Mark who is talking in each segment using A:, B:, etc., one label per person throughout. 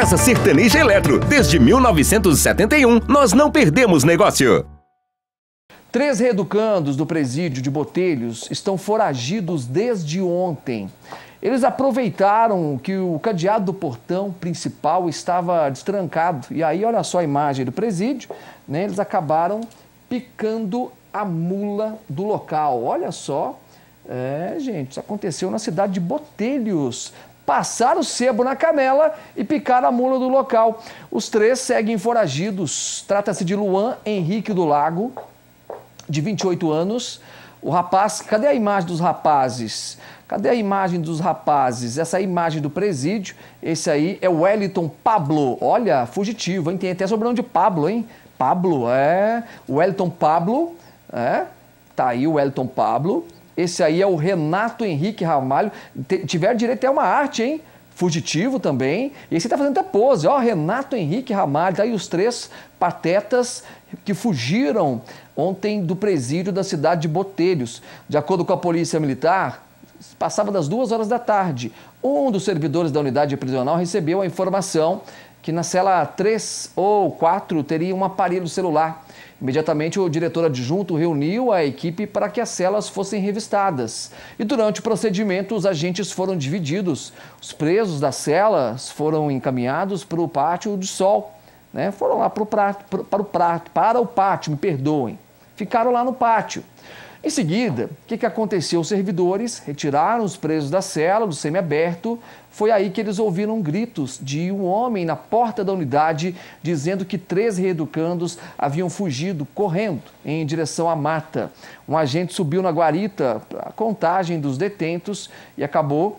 A: Casa Sertaneja Eletro, desde 1971, nós não perdemos negócio. Três reeducandos do presídio de Botelhos estão foragidos desde ontem. Eles aproveitaram que o cadeado do portão principal estava destrancado. E aí, olha só a imagem do presídio, né? eles acabaram picando a mula do local. Olha só, é, gente, isso aconteceu na cidade de Botelhos, passar o sebo na canela e picar a mula do local. Os três seguem foragidos. Trata-se de Luan Henrique do Lago, de 28 anos. O rapaz, cadê a imagem dos rapazes? Cadê a imagem dos rapazes? Essa é a imagem do presídio. Esse aí é o Wellington Pablo. Olha, fugitivo, hein? Tem até sobrão de Pablo, hein? Pablo, é. O Wellington Pablo, é. Tá aí o Wellington Pablo. Esse aí é o Renato Henrique Ramalho. Tiver direito a é uma arte, hein? Fugitivo também. E esse tá fazendo até pose, ó. Renato Henrique Ramalho. Tá aí os três patetas que fugiram ontem do presídio da cidade de Botelhos. De acordo com a polícia militar, passava das duas horas da tarde. Um dos servidores da unidade prisional recebeu a informação que na cela 3 ou 4 teria um aparelho celular. Imediatamente, o diretor adjunto reuniu a equipe para que as celas fossem revistadas. E durante o procedimento, os agentes foram divididos. Os presos das celas foram encaminhados para o pátio de sol. Né? Foram lá para o, prato, para o, prato, para o pátio, me perdoem. Ficaram lá no pátio. Em seguida, o que, que aconteceu? Os servidores retiraram os presos da cela, do semiaberto. Foi aí que eles ouviram gritos de um homem na porta da unidade dizendo que três reeducandos haviam fugido correndo em direção à mata. Um agente subiu na guarita a contagem dos detentos e acabou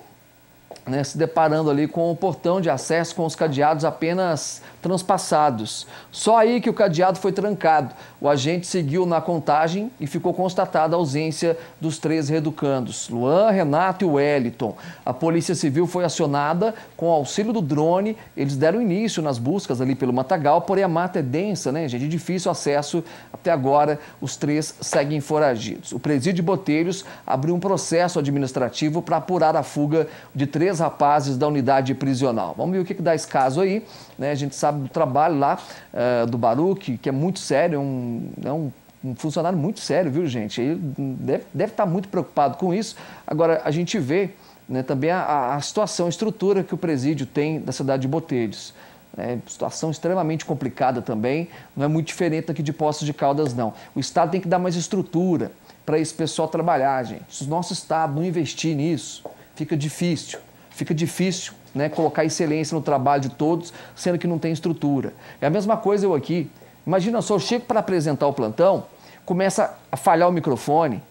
A: né, se deparando ali com o portão de acesso com os cadeados apenas transpassados. Só aí que o cadeado foi trancado. O agente seguiu na contagem e ficou constatada a ausência dos três reeducandos, Luan, Renato e Wellington. A Polícia Civil foi acionada com o auxílio do drone. Eles deram início nas buscas ali pelo Matagal, porém a mata é densa, né, gente? De é difícil acesso. Até agora, os três seguem foragidos. O presídio de Botelhos abriu um processo administrativo para apurar a fuga de três três rapazes da unidade prisional. Vamos ver o que, que dá esse caso aí. Né? A gente sabe do trabalho lá uh, do Baruque, que é muito sério, é um, é um um funcionário muito sério, viu, gente? Ele deve, estar tá muito preocupado com isso. Agora, a gente vê né, também a, a, situação, a estrutura que o presídio tem da cidade de Botelhos. É, situação extremamente complicada também, não é muito diferente daqui de Poços de Caldas, não. O Estado tem que dar mais estrutura para esse pessoal trabalhar, gente. Se o nosso Estado não investir nisso, fica difícil fica difícil né, colocar excelência no trabalho de todos, sendo que não tem estrutura. É a mesma coisa eu aqui. Imagina só, eu chego para apresentar o plantão, começa a falhar o microfone,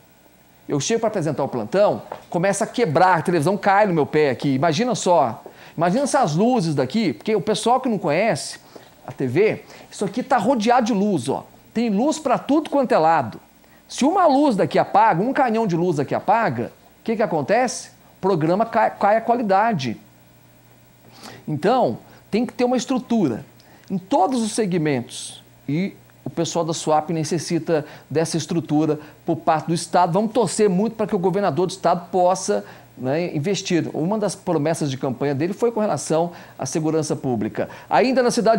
A: eu chego para apresentar o plantão, começa a quebrar, a televisão cai no meu pé aqui. Imagina só. Imagina essas luzes daqui, porque o pessoal que não conhece a TV, isso aqui está rodeado de luz, ó. Tem luz para tudo quanto é lado. Se uma luz daqui apaga, um canhão de luz daqui apaga, o que, que acontece? programa cai, cai a qualidade. Então, tem que ter uma estrutura em todos os segmentos e o pessoal da SWAP necessita dessa estrutura por parte do Estado. Vamos torcer muito para que o governador do Estado possa né, investir. Uma das promessas de campanha dele foi com relação à segurança pública. Ainda na cidade de